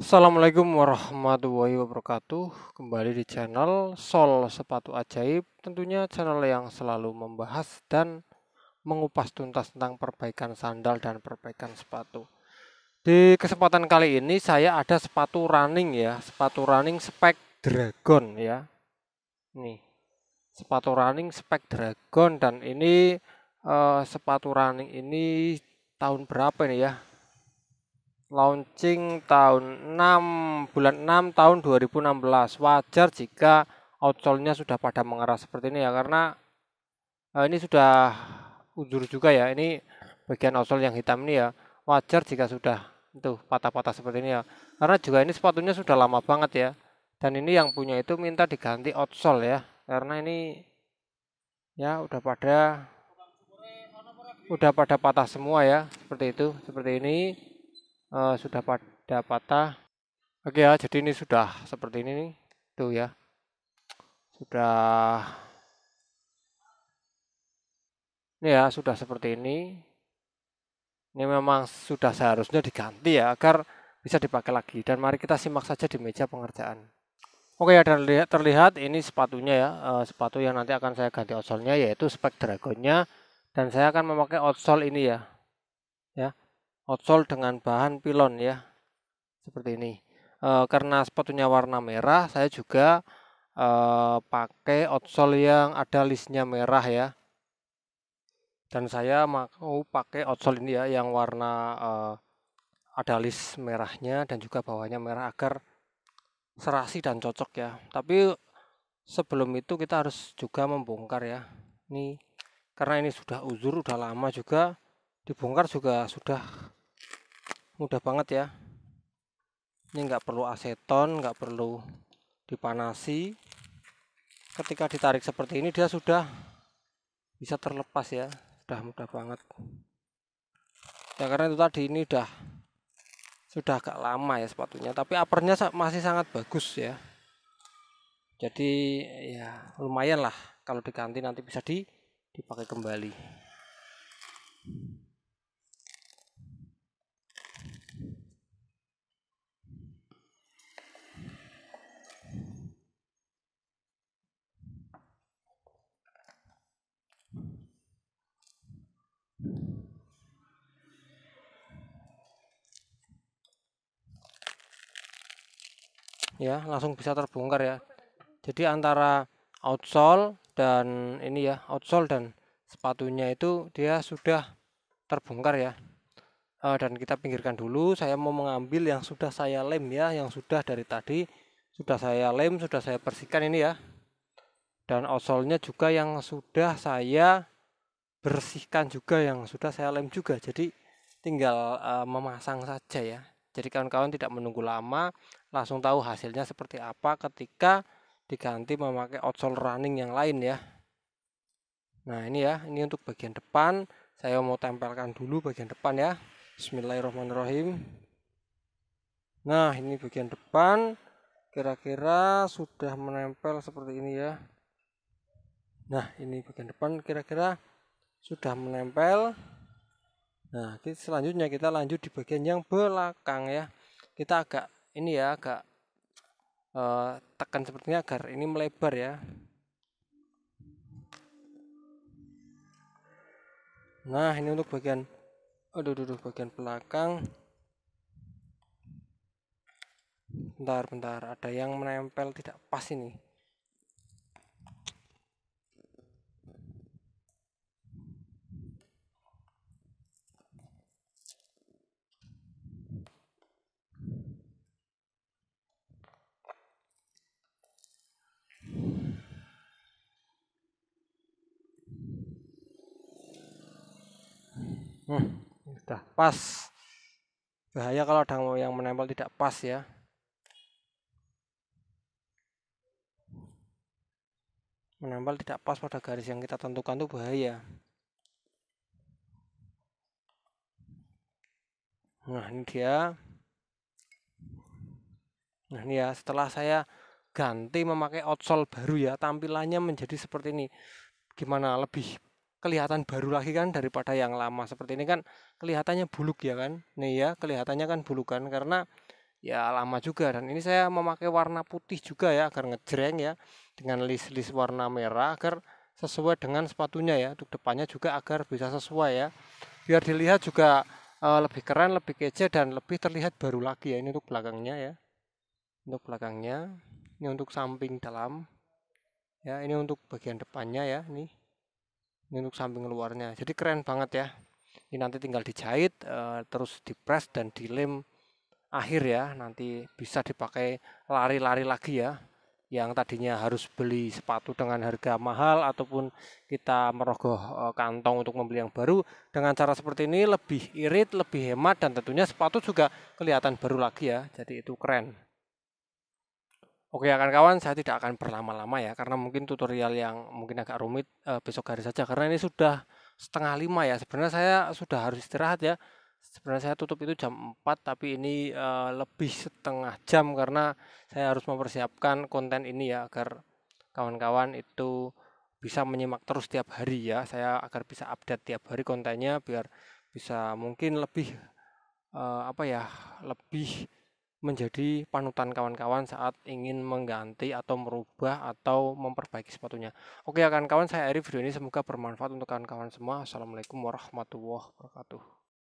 Assalamualaikum warahmatullahi wabarakatuh Kembali di channel Sol Sepatu Ajaib Tentunya channel yang selalu membahas dan mengupas tuntas tentang perbaikan sandal dan perbaikan sepatu Di kesempatan kali ini saya ada sepatu running ya Sepatu running spek dragon ya Nih Sepatu running spek dragon dan ini uh, sepatu running ini tahun berapa ini ya launching tahun 6 bulan 6 tahun 2016 wajar jika outsole-nya sudah pada mengeras seperti ini ya karena eh, ini sudah undur juga ya ini bagian outsole yang hitam ini ya wajar jika sudah itu patah-patah seperti ini ya karena juga ini sepatunya sudah lama banget ya dan ini yang punya itu minta diganti outsole ya karena ini ya udah pada udah pada patah semua ya seperti itu seperti ini uh, sudah pada patah oke okay, ya jadi ini sudah seperti ini nih tuh ya sudah ini ya sudah seperti ini ini memang sudah seharusnya diganti ya agar bisa dipakai lagi dan mari kita simak saja di meja pengerjaan Oke ya terlihat, terlihat ini sepatunya ya uh, sepatu yang nanti akan saya ganti outsole-nya yaitu spek dragonnya dan saya akan memakai outsole ini ya ya outsole dengan bahan pilon ya seperti ini e, karena sepatunya warna merah saya juga e, pakai outsole yang ada listnya merah ya dan saya mau pakai outsole ini ya yang warna e, ada list merahnya dan juga bawahnya merah agar serasi dan cocok ya tapi sebelum itu kita harus juga membongkar ya ini karena ini sudah uzur udah lama juga dibongkar juga sudah mudah banget ya ini nggak perlu aseton nggak perlu dipanasi ketika ditarik seperti ini dia sudah bisa terlepas ya sudah mudah banget ya karena itu tadi ini udah sudah agak lama ya sepatunya tapi uppernya masih sangat bagus ya jadi ya lumayan lah kalau diganti nanti bisa di dipakai kembali ya langsung bisa terbongkar ya jadi antara outsole dan ini ya outsole dan sepatunya itu dia sudah terbongkar ya uh, dan kita pinggirkan dulu saya mau mengambil yang sudah saya lem ya yang sudah dari tadi sudah saya lem sudah saya bersihkan ini ya dan outsole-nya juga yang sudah saya bersihkan juga yang sudah saya lem juga jadi tinggal uh, memasang saja ya jadi kawan-kawan tidak menunggu lama, langsung tahu hasilnya seperti apa ketika diganti memakai outsole running yang lain ya. Nah ini ya, ini untuk bagian depan. Saya mau tempelkan dulu bagian depan ya. Bismillahirrahmanirrahim. Nah ini bagian depan. Kira-kira sudah menempel seperti ini ya. Nah ini bagian depan kira-kira sudah menempel. Nah, kita selanjutnya kita lanjut di bagian yang belakang ya. Kita agak ini ya, agak uh, tekan sepertinya agar ini melebar ya. Nah, ini untuk bagian aduh, aduh, aduh bagian belakang. Bentar, bentar, ada yang menempel tidak pas ini. Hmm, sudah pas. Bahaya kalau ada yang menempel tidak pas ya. Menempel tidak pas pada garis yang kita tentukan itu bahaya. Nah, ini dia. Nah, ini ya, setelah saya ganti memakai outsole baru ya, tampilannya menjadi seperti ini. Gimana? Lebih kelihatan baru lagi kan daripada yang lama seperti ini kan kelihatannya buluk ya kan nih ya kelihatannya kan buluk kan karena ya lama juga dan ini saya memakai warna putih juga ya agar ngejreng ya dengan list-list warna merah agar sesuai dengan sepatunya ya untuk depannya juga agar bisa sesuai ya biar dilihat juga e, lebih keren lebih kece dan lebih terlihat baru lagi ya ini untuk belakangnya ya untuk belakangnya ini untuk samping dalam ya ini untuk bagian depannya ya nih ini untuk samping luarnya jadi keren banget ya ini nanti tinggal dijahit eh, terus dipres dan dilem akhir ya nanti bisa dipakai lari-lari lagi ya yang tadinya harus beli sepatu dengan harga mahal ataupun kita merogoh eh, kantong untuk membeli yang baru dengan cara seperti ini lebih irit, lebih hemat dan tentunya sepatu juga kelihatan baru lagi ya. Jadi itu keren. Oke ya kawan-kawan, saya tidak akan berlama-lama ya karena mungkin tutorial yang mungkin agak rumit e, besok hari saja karena ini sudah setengah lima ya. Sebenarnya saya sudah harus istirahat ya. Sebenarnya saya tutup itu jam 4 tapi ini e, lebih setengah jam karena saya harus mempersiapkan konten ini ya agar kawan-kawan itu bisa menyimak terus tiap hari ya. Saya agar bisa update tiap hari kontennya biar bisa mungkin lebih e, apa ya, lebih menjadi panutan kawan-kawan saat ingin mengganti atau merubah atau memperbaiki sepatunya. Oke ya kawan-kawan, saya akhiri video ini semoga bermanfaat untuk kawan-kawan semua. Assalamualaikum warahmatullahi wabarakatuh.